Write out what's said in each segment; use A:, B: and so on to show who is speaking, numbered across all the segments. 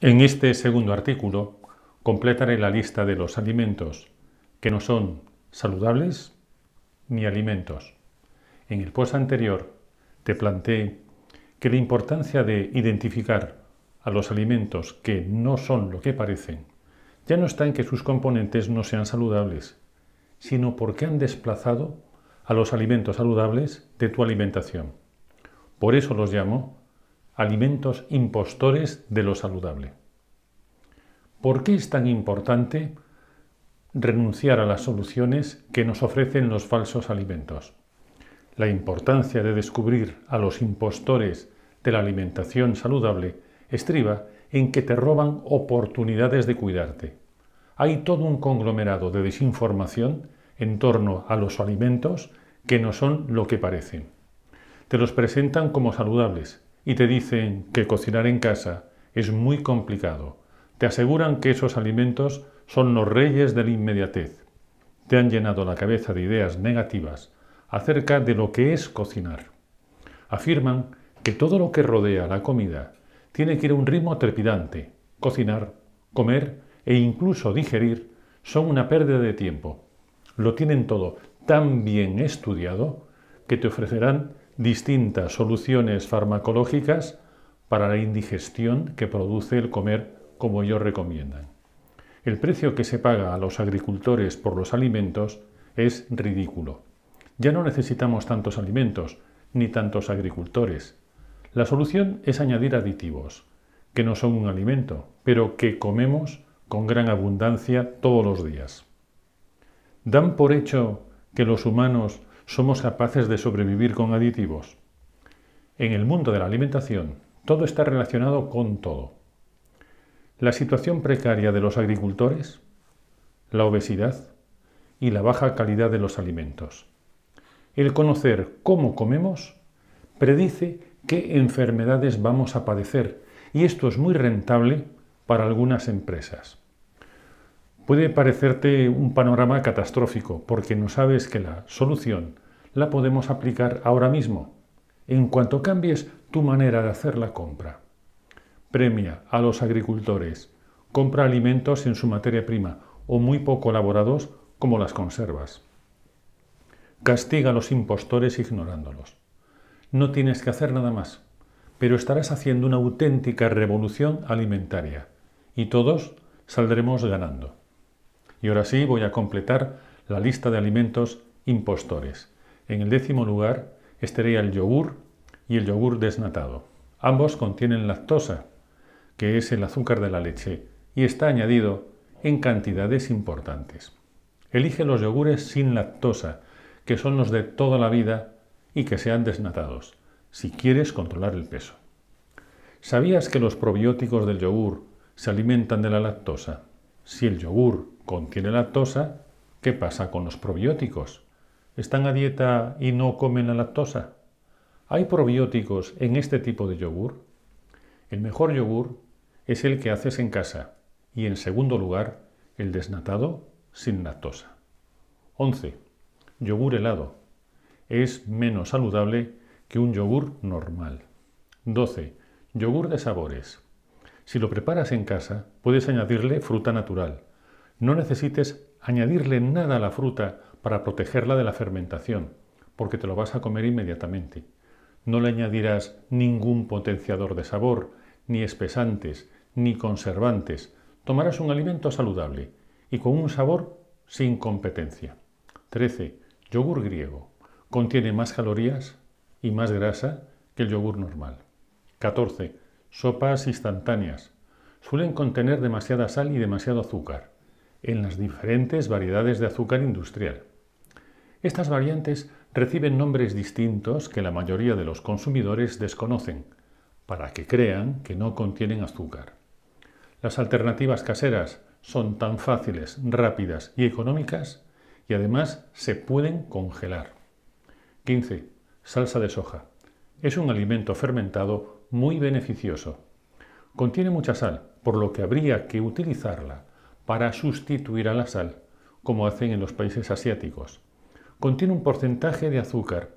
A: En este segundo artículo completaré la lista de los alimentos que no son saludables ni alimentos. En el post anterior te planteé que la importancia de identificar a los alimentos que no son lo que parecen ya no está en que sus componentes no sean saludables, sino porque han desplazado a los alimentos saludables de tu alimentación. Por eso los llamo alimentos impostores de lo saludable. ¿Por qué es tan importante renunciar a las soluciones que nos ofrecen los falsos alimentos? La importancia de descubrir a los impostores de la alimentación saludable estriba en que te roban oportunidades de cuidarte. Hay todo un conglomerado de desinformación en torno a los alimentos que no son lo que parecen. Te los presentan como saludables, y te dicen que cocinar en casa es muy complicado, te aseguran que esos alimentos son los reyes de la inmediatez. Te han llenado la cabeza de ideas negativas acerca de lo que es cocinar. Afirman que todo lo que rodea la comida tiene que ir a un ritmo trepidante. Cocinar, comer e incluso digerir son una pérdida de tiempo. Lo tienen todo tan bien estudiado que te ofrecerán distintas soluciones farmacológicas para la indigestión que produce el comer como ellos recomiendan. El precio que se paga a los agricultores por los alimentos es ridículo. Ya no necesitamos tantos alimentos ni tantos agricultores. La solución es añadir aditivos, que no son un alimento, pero que comemos con gran abundancia todos los días. ¿Dan por hecho que los humanos somos capaces de sobrevivir con aditivos. En el mundo de la alimentación, todo está relacionado con todo. La situación precaria de los agricultores, la obesidad y la baja calidad de los alimentos. El conocer cómo comemos predice qué enfermedades vamos a padecer y esto es muy rentable para algunas empresas. Puede parecerte un panorama catastrófico porque no sabes que la solución la podemos aplicar ahora mismo, en cuanto cambies tu manera de hacer la compra. Premia a los agricultores. Compra alimentos en su materia prima o muy poco elaborados como las conservas. Castiga a los impostores ignorándolos. No tienes que hacer nada más, pero estarás haciendo una auténtica revolución alimentaria y todos saldremos ganando. Y ahora sí voy a completar la lista de alimentos impostores. En el décimo lugar estaría el yogur y el yogur desnatado. Ambos contienen lactosa, que es el azúcar de la leche, y está añadido en cantidades importantes. Elige los yogures sin lactosa, que son los de toda la vida y que sean desnatados, si quieres controlar el peso. ¿Sabías que los probióticos del yogur se alimentan de la lactosa? Si el yogur contiene lactosa, ¿qué pasa con los probióticos? están a dieta y no comen la lactosa? ¿Hay probióticos en este tipo de yogur? El mejor yogur es el que haces en casa y en segundo lugar el desnatado sin lactosa. 11. Yogur helado. Es menos saludable que un yogur normal. 12. Yogur de sabores. Si lo preparas en casa, puedes añadirle fruta natural. No necesites añadirle nada a la fruta para protegerla de la fermentación, porque te lo vas a comer inmediatamente. No le añadirás ningún potenciador de sabor, ni espesantes, ni conservantes. Tomarás un alimento saludable y con un sabor sin competencia. 13. Yogur griego. Contiene más calorías y más grasa que el yogur normal. 14. Sopas instantáneas. Suelen contener demasiada sal y demasiado azúcar, en las diferentes variedades de azúcar industrial. Estas variantes reciben nombres distintos que la mayoría de los consumidores desconocen, para que crean que no contienen azúcar. Las alternativas caseras son tan fáciles, rápidas y económicas y además se pueden congelar. 15. Salsa de soja. Es un alimento fermentado muy beneficioso. Contiene mucha sal, por lo que habría que utilizarla para sustituir a la sal, como hacen en los países asiáticos contiene un porcentaje de azúcar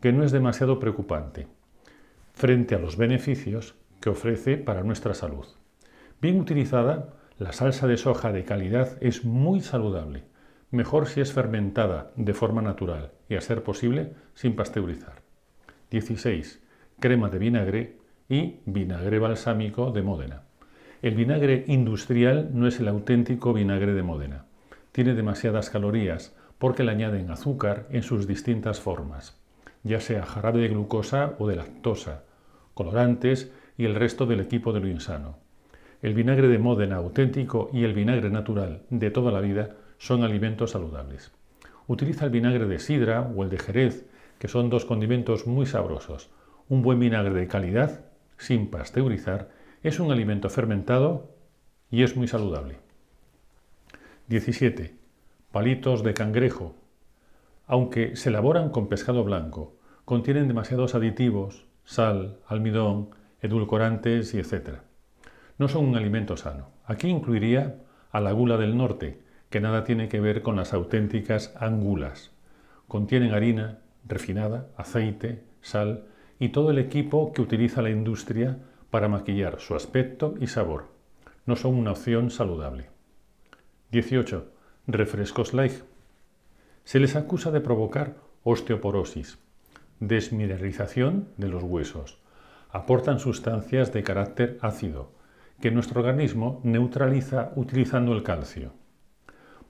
A: que no es demasiado preocupante frente a los beneficios que ofrece para nuestra salud. Bien utilizada, la salsa de soja de calidad es muy saludable, mejor si es fermentada de forma natural y a ser posible sin pasteurizar. 16. Crema de vinagre y vinagre balsámico de Módena. El vinagre industrial no es el auténtico vinagre de Módena. Tiene demasiadas calorías porque le añaden azúcar en sus distintas formas, ya sea jarabe de glucosa o de lactosa, colorantes y el resto del equipo de lo insano. El vinagre de Módena auténtico y el vinagre natural de toda la vida son alimentos saludables. Utiliza el vinagre de sidra o el de jerez, que son dos condimentos muy sabrosos. Un buen vinagre de calidad, sin pasteurizar, es un alimento fermentado y es muy saludable. 17 palitos de cangrejo. Aunque se elaboran con pescado blanco, contienen demasiados aditivos, sal, almidón, edulcorantes y etc. No son un alimento sano. Aquí incluiría a la gula del norte, que nada tiene que ver con las auténticas angulas. Contienen harina refinada, aceite, sal y todo el equipo que utiliza la industria para maquillar su aspecto y sabor. No son una opción saludable. 18 refrescos Light. Se les acusa de provocar osteoporosis, desmineralización de los huesos. Aportan sustancias de carácter ácido que nuestro organismo neutraliza utilizando el calcio.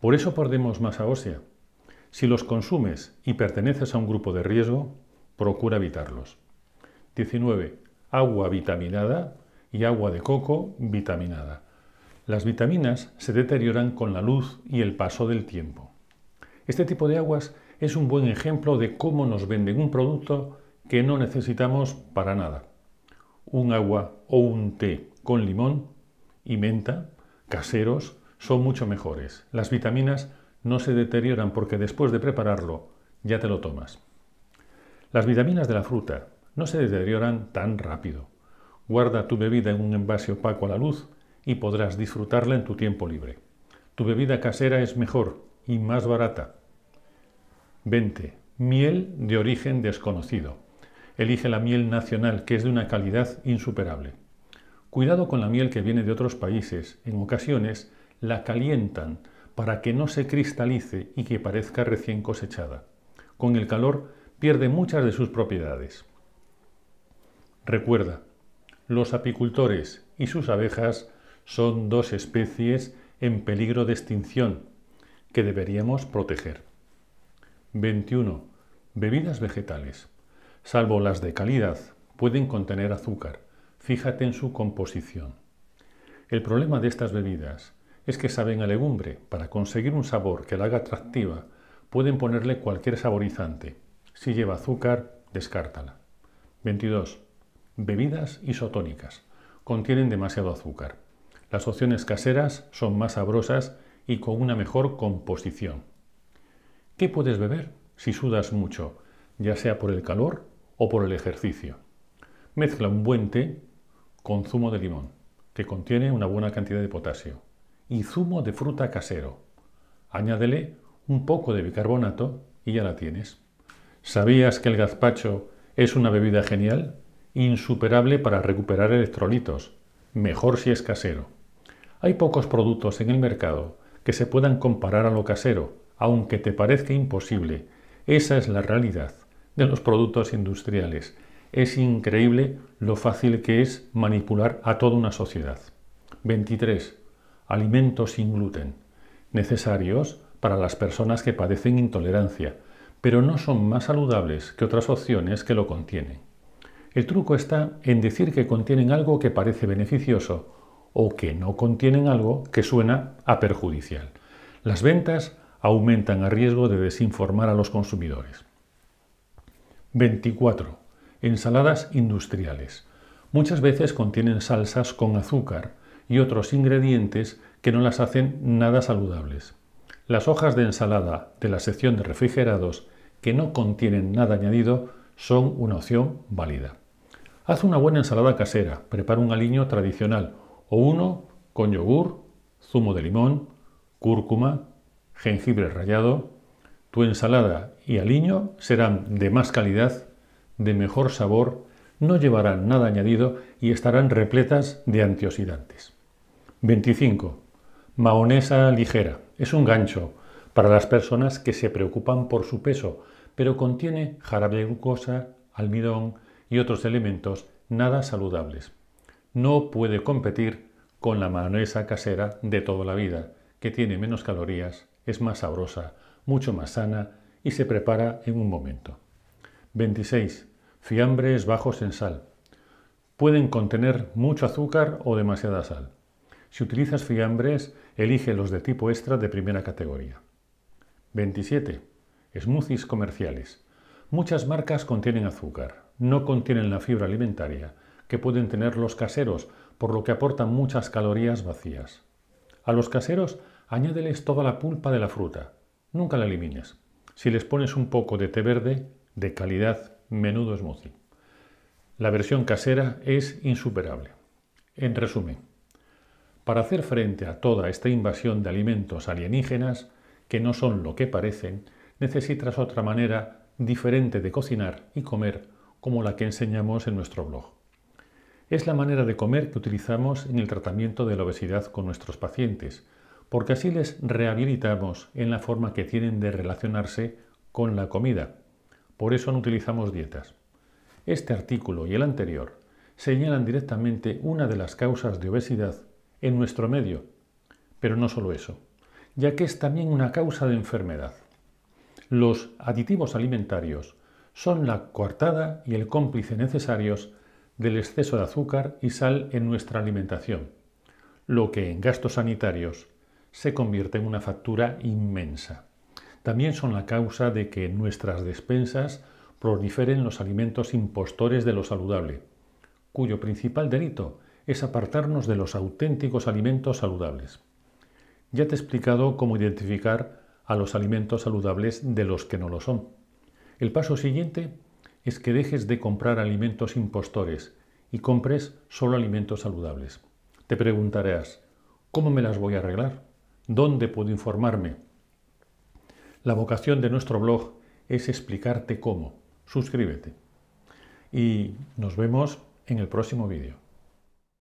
A: Por eso perdemos masa ósea. Si los consumes y perteneces a un grupo de riesgo, procura evitarlos. 19. Agua vitaminada y agua de coco vitaminada. Las vitaminas se deterioran con la luz y el paso del tiempo. Este tipo de aguas es un buen ejemplo de cómo nos venden un producto que no necesitamos para nada. Un agua o un té con limón y menta, caseros, son mucho mejores. Las vitaminas no se deterioran porque después de prepararlo ya te lo tomas. Las vitaminas de la fruta no se deterioran tan rápido. Guarda tu bebida en un envase opaco a la luz y podrás disfrutarla en tu tiempo libre. Tu bebida casera es mejor y más barata. 20. Miel de origen desconocido. Elige la miel nacional, que es de una calidad insuperable. Cuidado con la miel que viene de otros países. En ocasiones la calientan para que no se cristalice y que parezca recién cosechada. Con el calor pierde muchas de sus propiedades. Recuerda, los apicultores y sus abejas son dos especies en peligro de extinción que deberíamos proteger. 21. Bebidas vegetales. Salvo las de calidad, pueden contener azúcar. Fíjate en su composición. El problema de estas bebidas es que saben a legumbre. Para conseguir un sabor que la haga atractiva, pueden ponerle cualquier saborizante. Si lleva azúcar, descártala. 22. Bebidas isotónicas. Contienen demasiado azúcar. Las opciones caseras son más sabrosas y con una mejor composición. ¿Qué puedes beber si sudas mucho, ya sea por el calor o por el ejercicio? Mezcla un buen té con zumo de limón, que contiene una buena cantidad de potasio, y zumo de fruta casero. Añádele un poco de bicarbonato y ya la tienes. ¿Sabías que el gazpacho es una bebida genial? Insuperable para recuperar electrolitos, mejor si es casero. Hay pocos productos en el mercado que se puedan comparar a lo casero, aunque te parezca imposible. Esa es la realidad de los productos industriales. Es increíble lo fácil que es manipular a toda una sociedad. 23. Alimentos sin gluten. Necesarios para las personas que padecen intolerancia, pero no son más saludables que otras opciones que lo contienen. El truco está en decir que contienen algo que parece beneficioso o que no contienen algo que suena a perjudicial. Las ventas aumentan a riesgo de desinformar a los consumidores. 24. Ensaladas industriales. Muchas veces contienen salsas con azúcar y otros ingredientes que no las hacen nada saludables. Las hojas de ensalada de la sección de refrigerados que no contienen nada añadido son una opción válida. Haz una buena ensalada casera, prepara un aliño tradicional o uno con yogur, zumo de limón, cúrcuma, jengibre rallado. Tu ensalada y aliño serán de más calidad, de mejor sabor, no llevarán nada añadido y estarán repletas de antioxidantes. 25. Mahonesa ligera. Es un gancho para las personas que se preocupan por su peso, pero contiene jarabe de glucosa, almidón y otros elementos nada saludables no puede competir con la mayonesa casera de toda la vida, que tiene menos calorías, es más sabrosa, mucho más sana y se prepara en un momento. 26. Fiambres bajos en sal. Pueden contener mucho azúcar o demasiada sal. Si utilizas fiambres, elige los de tipo extra de primera categoría. 27. Smoothies comerciales. Muchas marcas contienen azúcar, no contienen la fibra alimentaria que pueden tener los caseros, por lo que aportan muchas calorías vacías. A los caseros añádeles toda la pulpa de la fruta. Nunca la elimines. Si les pones un poco de té verde, de calidad, menudo smoothie. La versión casera es insuperable. En resumen, para hacer frente a toda esta invasión de alimentos alienígenas, que no son lo que parecen, necesitas otra manera diferente de cocinar y comer como la que enseñamos en nuestro blog es la manera de comer que utilizamos en el tratamiento de la obesidad con nuestros pacientes, porque así les rehabilitamos en la forma que tienen de relacionarse con la comida. Por eso no utilizamos dietas. Este artículo y el anterior señalan directamente una de las causas de obesidad en nuestro medio, pero no solo eso, ya que es también una causa de enfermedad. Los aditivos alimentarios son la coartada y el cómplice necesarios del exceso de azúcar y sal en nuestra alimentación, lo que en gastos sanitarios se convierte en una factura inmensa. También son la causa de que en nuestras despensas proliferen los alimentos impostores de lo saludable, cuyo principal delito es apartarnos de los auténticos alimentos saludables. Ya te he explicado cómo identificar a los alimentos saludables de los que no lo son. El paso siguiente es que dejes de comprar alimentos impostores y compres solo alimentos saludables. Te preguntarás, ¿cómo me las voy a arreglar? ¿Dónde puedo informarme? La vocación de nuestro blog es explicarte cómo. Suscríbete. Y nos vemos en el próximo vídeo.